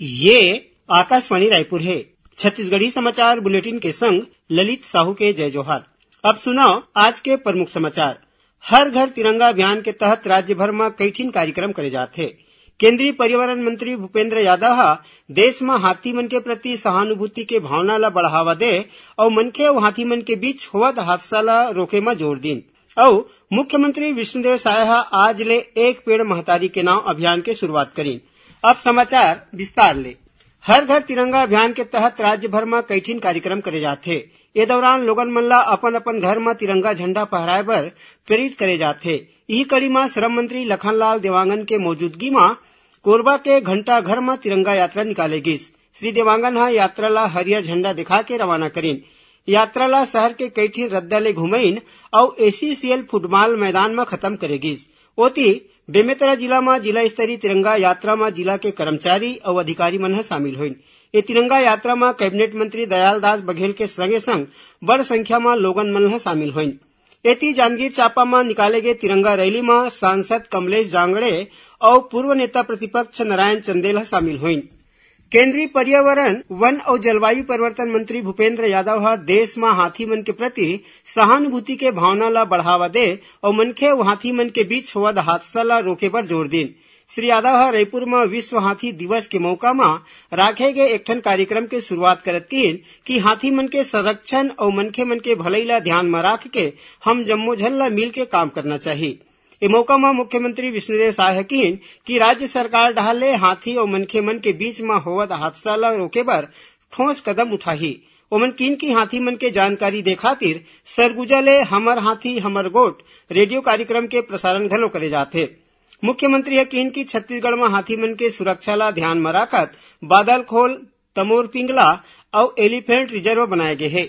ये आकाशवाणी रायपुर है छत्तीसगढ़ी समाचार बुलेटिन के संग ललित साहू के जय जोहार अब सुनो आज के प्रमुख समाचार हर घर तिरंगा अभियान के तहत राज्य भर में कई कार्यक्रम करे जाते केंद्रीय पर्यावरण मंत्री भूपेंद्र यादव देश में हाथी मन के प्रति सहानुभूति के भावना ला बढ़ावा दे और मनखे और हाथी मन के बीच होवत हादसा ला रोके में जोर दिन और मुख्यमंत्री विष्णुदेव साय आज ले एक पेड़ महतारी के नाम अभियान के शुरुआत करी अब समाचार विस्तार ले हर घर तिरंगा अभियान के तहत राज्य भर में कई ठीन कार्यक्रम करे जाते ये दौरान लोगन मल्ला अपन अपन घर में तिरंगा झंडा फहराए पर प्रेरित करे जाते यही कड़ी में श्रम मंत्री लखनलाल देवांगन के मौजूदगी में कोरबा के घंटा घर में तिरंगा यात्रा निकालेगी श्री देवांगन है यात्रा ला हरियर झंडा दिखा के रवाना करीन यात्रा ला शहर के कई ठीन रद्दा ले घुमईन और एसीसीएल फुटबॉल मैदान में खत्म करेगी ओती बेमेतरा जिला में जिला स्तरीय तिरंगा यात्रा में जिला के कर्मचारी और अधिकारी मन शामिल हुई ये तिरंगा यात्रा में कैबिनेट मंत्री दयाल दास बघेल के संगे संग बड़ संख्या में लोगन मन शामिल हुई एति जांजगीर चांपा में निकाले गए तिरंगा रैली में सांसद कमलेश जांगड़े और पूर्व नेता प्रतिपक्ष नारायण चंदेल शामिल हुई केंद्रीय पर्यावरण वन और जलवायु परिवर्तन मंत्री भूपेंद्र यादव ह देश में हाथी मन के प्रति सहानुभूति के भावना ला बढ़ावा दे और मनखे और हाथी मन के बीच हुआ हादसा ला रोके पर जोर दिन श्री यादव ह रायपुर में विश्व हाथी दिवस के मौका में राखे गए एक ठन कार्यक्रम के शुरुआत करत कि हाथी मन के संरक्षण और मनखे मन के भलाई ला ध्यान में रख के हम जम्मो झल्ला मिल के काम करना चाहिए ए मौका में मुख्यमंत्री विष्णुदेव साय कहीन कि राज्य सरकार ले हाथी और मनखे मन के बीच में होवत हादसा ल रोके बर ठोस कदम उठाही ओमन किन की हाथी मन के जानकारी दे खातिर सरगुजा ले हमर हाथी हमर गोट रेडियो कार्यक्रम के प्रसारण घलो करे जाते मुख्यमंत्री यकीन की छत्तीसगढ़ में हाथी मन के सुरक्षा ला ध्यान में राखत बादल खोल तमोर पिंगला और एलिफेंट रिजर्व बनाए गए हैं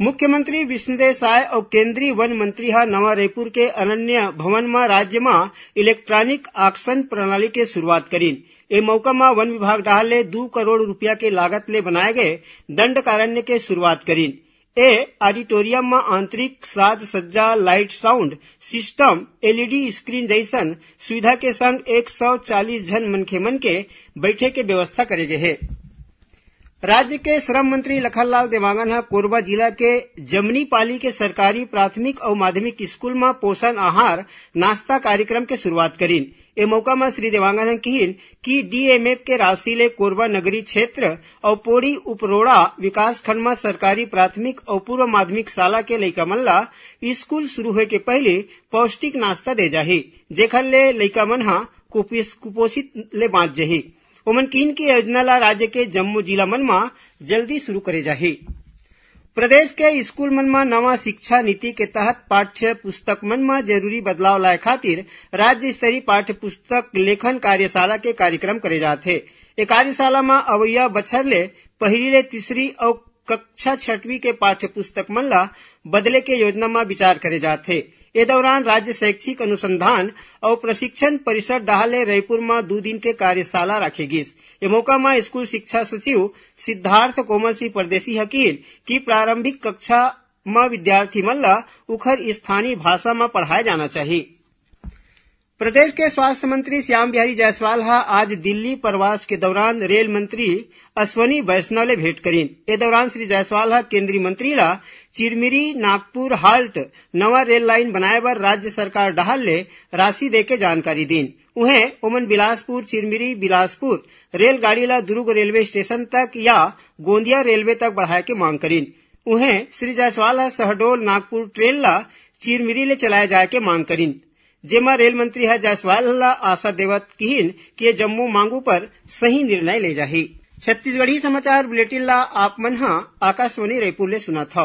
मुख्यमंत्री विष्णुदेव साय और केंद्रीय वन मंत्री ह नवा रायपुर के अनन्य भवन में राज्य में इलेक्ट्रॉनिक ऑक्शन प्रणाली के शुरुआत करी ए मौका में वन विभाग डाल ले दो करोड़ रूपया के लागत ले बनाए गए दंड कारण्य के शुरुआत करी ए ऑडिटोरियम में आंतरिक साज सज्जा light sound system LED screen जैसन सुविधा के संग एक सौ चालीस जन मनखे मन के बैठे के व्यवस्था करे गये है राज्य के श्रम मंत्री लखनलाल देवांगन कोरबा जिला के जमनी पाली के सरकारी प्राथमिक और माध्यमिक स्कूल में पोषण आहार नाश्ता कार्यक्रम के शुरुआत में श्री देवांगन ने कही कि डीएमएफ के राशि ले कोरबा नगरी क्षेत्र और पोड़ी विकास खंड में सरकारी प्राथमिक और पूर्व माध्यमिक शाला के लैका मन ला स्कूल शुरू होने के पहले पौष्टिक नाश्ता दे जाही जेखर ले लैका मन कुपोषित ले बांच जाही ओमन कीन की योजना ला राज्य के जम्मू जिला मन मा जल्दी शुरू करे जाहे प्रदेश के स्कूल मन मा नवा शिक्षा नीति के तहत पाठ्य पुस्तक मन में जरूरी बदलाव लाए खातिर राज्य स्तरीय पाठ्य पुस्तक लेखन कार्यशाला के कार्यक्रम करे जाते ये कार्यशाला में अवैया बछर ले पहली ले तीसरी और कक्षा छठवीं के पाठ्य पुस्तक मन ला बदले के योजना में विचार करे जाते એ दौरान राज्य शैक्षिक अनुसंधान और प्रशिक्षण परिषद डहाले रायपुर में दो दिन के कार्यशाला रखेगी ये मौका में स्कूल शिक्षा सचिव सिद्धार्थ कोमल सिंह परदेशी हकील की प्रारंभिक कक्षा में विद्यार्थी मल्ला उखर स्थानीय भाषा में पढ़ाया जाना चाहिए प्रदेश के स्वास्थ्य मंत्री श्याम बिहारी जायसवाल हा आज दिल्ली प्रवास के दौरान रेल मंत्री अश्वनी वैष्णव ले भेंट करी ए दौरान श्री जायसवाल हा केंद्रीय मंत्री ला चिरमिरी नागपुर हाल्ट नवा रेल लाइन बनाए बर राज्य सरकार डहाल ले राशि दे के जानकारी दीन उन्हें ओमन बिलासपुर चिरमिरी बिलासपुर रेलगाड़ी ला दुर्ग रेलवे स्टेशन तक या गोंदिया रेलवे तक बढ़ाए के मांग करी उन्हें श्री जायसवाल हा शहडोल नागपुर ट्रेन ला चिरमिरी ले चलाए जाए के मांग करी जेमा रेल मंत्री है जायसवाल आशा देवत कीहिन के जम्मू मांगों पर सही निर्णय ले जाही छत्तीसगढ़ी समाचार बुलेटिन ला आप मन हाँ, आकाशवाणी रायपुर ले सुना था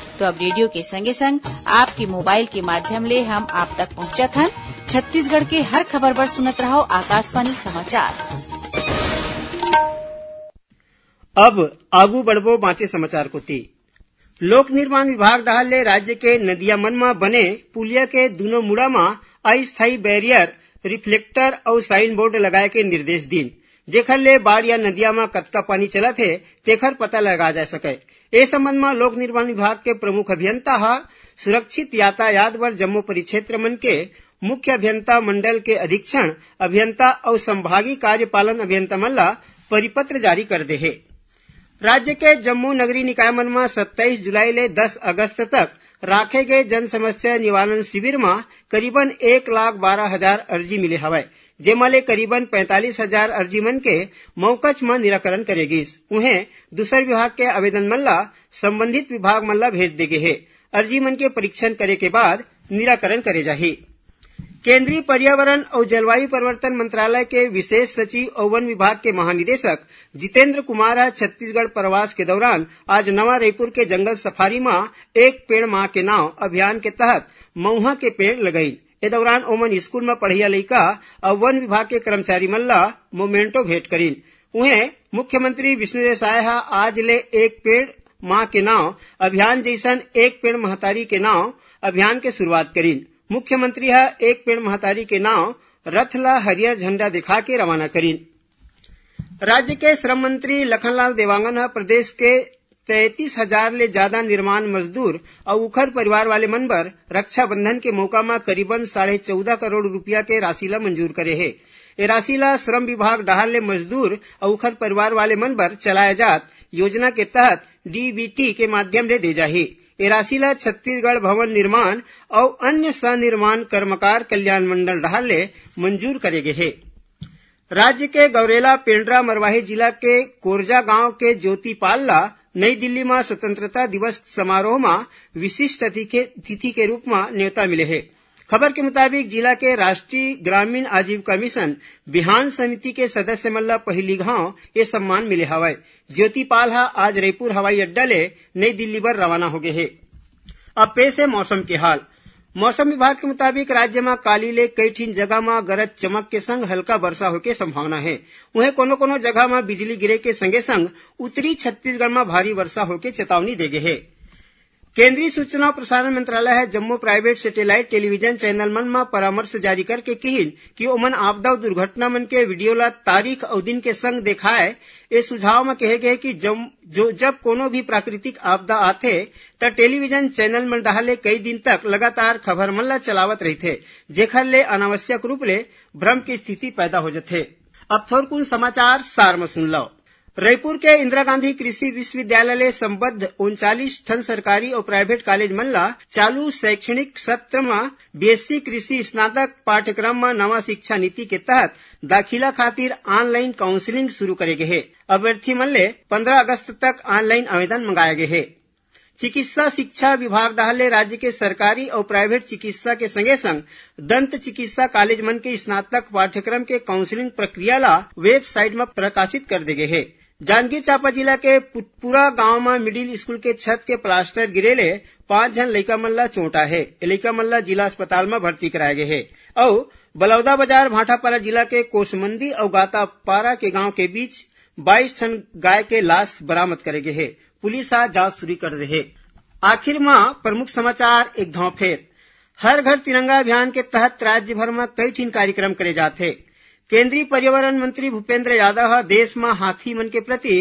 तो अब रेडियो के संगे संग आपके मोबाइल के माध्यम ले हम आप तक पहुंचत हन छत्तीसगढ़ के हर खबर पर सुनत रहो आकाशवाणी समाचार अब आगु बढ़बो बांचे समाचार ती लोक निर्माण विभाग डाल ले राज्य के नदिया मन में बने पुलिया के दोनों मुड़ा मा अस्थायी बैरियर रिफ्लेक्टर और साइन बोर्ड लगाए के निर्देश दिन जेखर ले बाढ़ या नदिया में कतका पानी चलत है तेखर पता लगा जा सके संबंध में लोक निर्माण विभाग के प्रमुख अभियंता सुरक्षित यातायात बर जम्मू परिक्षेत्र मन के मुख्य अभियंता मंडल के अधीक्षण अभियंता और संभागीय कार्यपालन अभियंता मल्ला परिपत्र जारी कर दे है राज्य के जम्मू नगरी निकाय मन में सत्ताईस जुलाई ले दस अगस्त तक राखे गए जन समस्या निवारण शिविर में करीबन एक लाख बारह हजार अर्जी मिले हवाये जेमाले करीबन पैंतालीस हजार अर्जीमन के मौकच में निराकरण करेगी उन्हें दूसर विभाग के आवेदन मल्ला संबंधित विभाग मल्ला भेज गए है अर्जीमन के परीक्षण करे के बाद निराकरण करे जा केंद्रीय पर्यावरण और जलवायु परिवर्तन मंत्रालय के विशेष सचिव और वन विभाग के महानिदेशक जितेंद्र कुमार छत्तीसगढ़ प्रवास के दौरान आज नवा रायपुर के जंगल सफारी में एक पेड़ माँ के नाव अभियान के तहत मऊहा के पेड़ लगाई ए दौरान ओमन स्कूल में पढ़िया लड़का और वन विभाग के कर्मचारी मल्ला मोमेंटो भेंट करीन उन्हें मुख्यमंत्री विष्णुदेव साय आज ले एक पेड़ माँ के नाव अभियान जैसन एक पेड़ महतारी के नाव अभियान के शुरुआत करी मुख्यमंत्री है एक पेड़ महतारी के नाव रथ ला हरियर झंडा दिखा के रवाना करी राज्य के श्रम मंत्री लखनलाल देवांगन प्रदेश के तैतीस हजार ले ज्यादा निर्माण मजदूर और उखर परिवार वाले मन पर रक्षाबंधन के मौका में करीबन साढ़े चौदह करोड़ रूपया के राशि मंजूर करे है ये राशि श्रम विभाग डहार ले मजदूर और उखर परिवार वाले मन पर चलाया जात योजना के तहत डीबीटी के माध्यम ले दे जाए ये राशि छत्तीसगढ़ भवन निर्माण और अन्य सनिर्माण कर्मकार कल्याण मंडल डहार ले मंजूर गये है राज्य के गौरेला पेंड्रा मरवाही जिला के कोरजा गांव के ज्योति पाल्ला नई दिल्ली में स्वतंत्रता दिवस समारोह में विशिष्ट अतिथि के रूप में न्यौता मिले है खबर के मुताबिक जिला के राष्ट्रीय ग्रामीण आजीविका मिशन बिहान समिति के सदस्य मल्ला पहली गांव ये सम्मान मिले हवाई ज्योति हा आज रायपुर हवाई अड्डा ले नई दिल्ली पर रवाना हो गए है अब पेश है मौसम के हाल मौसम विभाग के मुताबिक राज्य में काली ले कई ठीन जगह में गरज चमक के संग हल्का वर्षा होने की संभावना है वहीं कोनो कोनो जगह में बिजली गिरे के संगे संग उत्तरी छत्तीसगढ़ में भारी वर्षा होने की चेतावनी दे गई है केंद्रीय सूचना और प्रसारण मंत्रालय है Jammu private satellite television channel मन में परामर्श जारी करके कही कि ओमन आपदा दुर्घटना मन के वीडियो ला तारीख और दिन के संग देखाए इस सुझाव में कहे गए कि जम, जो जब कोनो भी प्राकृतिक आपदा आते त टेलीविजन चैनल मन डाले कई दिन तक लगातार खबर मल्ला चलावत रहे थे जेखर ले अनावश्यक रूप ले भ्रम की स्थिति पैदा हो जाते अब थोर समाचार सार में सुन लो रायपुर के इंदिरा गांधी कृषि विश्वविद्यालय ले संबद्ध उनचालीस ठन सरकारी और प्राइवेट कॉलेज मल्ला चालू शैक्षणिक सत्र में बीएससी कृषि स्नातक पाठ्यक्रम में नवा शिक्षा नीति के तहत दाखिला खातिर ऑनलाइन काउंसलिंग शुरू करे गये है अभ्यर्थी मल्ले पन्द्रह पंद्रह अगस्त तक ऑनलाइन आवेदन मंगाया गये है चिकित्सा शिक्षा विभाग डाले राज्य के सरकारी और प्राइवेट चिकित्सा के संगे संग दंत चिकित्सा कॉलेज मन के स्नातक पाठ्यक्रम के काउंसलिंग प्रक्रिया ला वेबसाइट में प्रकाशित कर दे गए है जांजगीर चांपा जिला के पुटपुरा गांव में मिडिल स्कूल के छत के प्लास्टर गिरे ले पांच जन लैका मल्ला चोटा है लैका मल्ला जिला अस्पताल में भर्ती कराए गए है और बलौदा बाजार भाटापारा जिला के कोसमंदी और गातापारा के गांव के बीच बाईस ठन गाय के लाश बरामद करे गए है पुलिस आज जांच शुरू कर रहे है आखिर माँ प्रमुख समाचार एक धाव फेर हर घर तिरंगा अभियान के तहत राज्य भर में कई ठीक कार्यक्रम करे जाते केंद्रीय पर्यावरण मंत्री भूपेंद्र यादव देश में हाथी मन के प्रति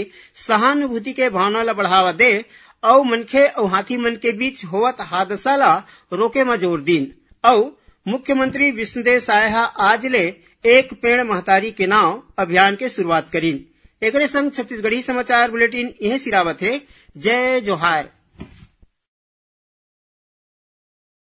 सहानुभूति के भावना ला बढ़ावा दे और मनखे और हाथी मन के बीच होवत हादसा ला रोके में जोर दीन और मुख्यमंत्री विष्णुदेव साय आज ले एक पेड़ महतारी के नाव अभियान के शुरुआत करीन एक संग छत्तीसगढ़ी समाचार बुलेटिन यह सिरावत है जय जोहार